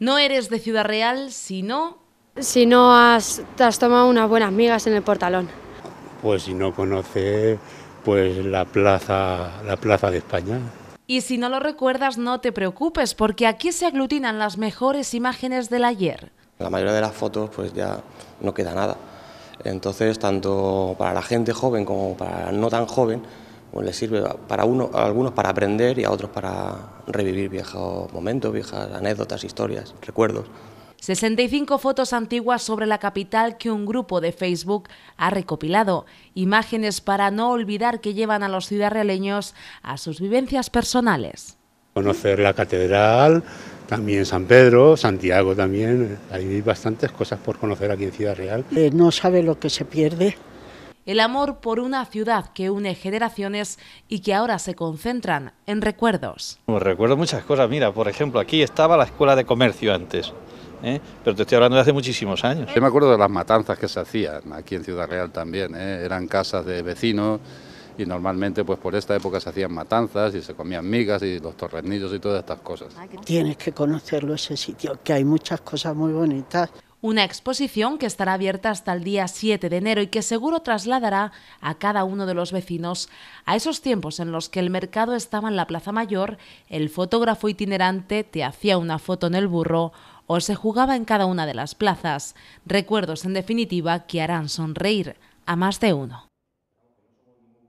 No eres de Ciudad Real si no... Si no has, tomado unas buenas migas en el portalón. Pues si no conoces pues, la, plaza, la plaza de España. Y si no lo recuerdas, no te preocupes, porque aquí se aglutinan las mejores imágenes del ayer. La mayoría de las fotos pues ya no queda nada. Entonces, tanto para la gente joven como para no tan joven, pues les sirve para uno, algunos para aprender y a otros para revivir viejos momentos, viejas anécdotas, historias, recuerdos. 65 fotos antiguas sobre la capital que un grupo de Facebook ha recopilado, imágenes para no olvidar que llevan a los ciudadreleños a sus vivencias personales. Conocer la catedral, también San Pedro, Santiago también, hay bastantes cosas por conocer aquí en Ciudad Real. Eh, no sabe lo que se pierde el amor por una ciudad que une generaciones y que ahora se concentran en recuerdos. Pues recuerdo muchas cosas, mira, por ejemplo, aquí estaba la escuela de comercio antes. ¿eh? pero te estoy hablando de hace muchísimos años. Yo me acuerdo de las matanzas que se hacían aquí en Ciudad Real también, ¿eh? eran casas de vecinos y normalmente pues por esta época se hacían matanzas y se comían migas y los torrenillos y todas estas cosas. Tienes que conocerlo ese sitio, que hay muchas cosas muy bonitas. Una exposición que estará abierta hasta el día 7 de enero y que seguro trasladará a cada uno de los vecinos a esos tiempos en los que el mercado estaba en la Plaza Mayor, el fotógrafo itinerante te hacía una foto en el burro o se jugaba en cada una de las plazas. Recuerdos, en definitiva, que harán sonreír a más de uno.